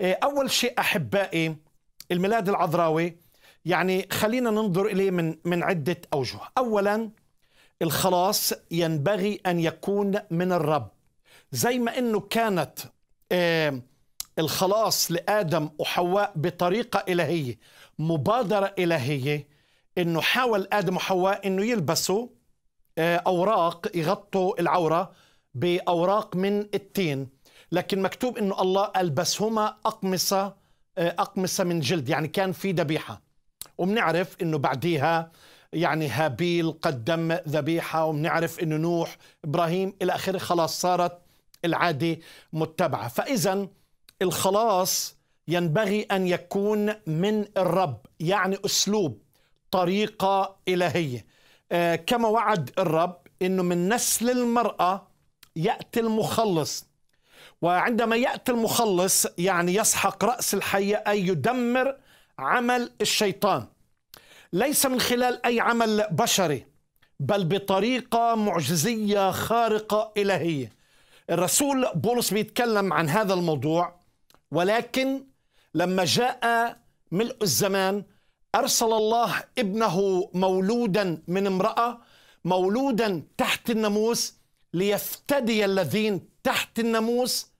إيه، أول شيء أحبائي الميلاد العذراوي يعني خلينا ننظر إليه من, من عدة أوجه أولا الخلاص ينبغي أن يكون من الرب زي ما أنه كانت إيه، الخلاص لآدم وحواء بطريقة إلهية مبادرة إلهية أنه حاول آدم وحواء أنه يلبسوا إيه، أوراق يغطوا العورة بأوراق من التين لكن مكتوب انه الله البسهما اقمصه آه، اقمصه من جلد يعني كان في ذبيحه وبنعرف انه بعديها يعني هابيل قدم ذبيحه وبنعرف انه نوح ابراهيم الى اخره خلاص صارت العاده متبعه فاذا الخلاص ينبغي ان يكون من الرب يعني اسلوب طريقه الهيه آه، كما وعد الرب انه من نسل المراه ياتي المخلص وعندما يأتي المخلص يعني يسحق رأس الحية أي يدمر عمل الشيطان ليس من خلال أي عمل بشري بل بطريقة معجزية خارقة إلهية الرسول بولس بيتكلم عن هذا الموضوع ولكن لما جاء ملء الزمان أرسل الله ابنه مولودا من امرأة مولودا تحت الناموس ليفتدي الذين تحت الناموس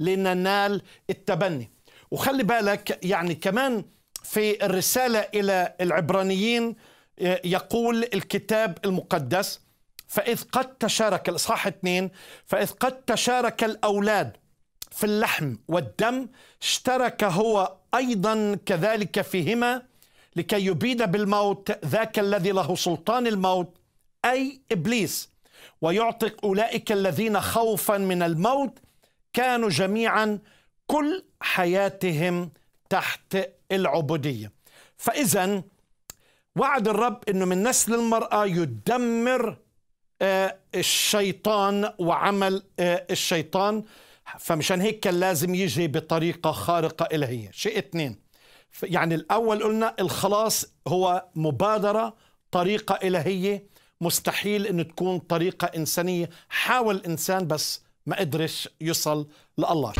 لننال التبني وخلي بالك يعني كمان في الرسالة إلى العبرانيين آه، يقول الكتاب المقدس فإذ قد تشارك الإصحاح اثنين فإذ قد تشارك الأولاد في اللحم والدم اشترك هو أيضا كذلك فيهما لكي يبيد بالموت ذاك الذي له سلطان الموت أي إبليس ويعطي أولئك الذين خوفا من الموت كانوا جميعا كل حياتهم تحت العبودية فإذا وعد الرب أنه من نسل المرأة يدمر آه، الشيطان وعمل آه، الشيطان فمشان هيك كان لازم يجي بطريقة خارقة إلهية شيء اثنين يعني الأول قلنا الخلاص هو مبادرة طريقة إلهية مستحيل أن تكون طريقة إنسانية حاول إنسان بس ما قدرش يصل لله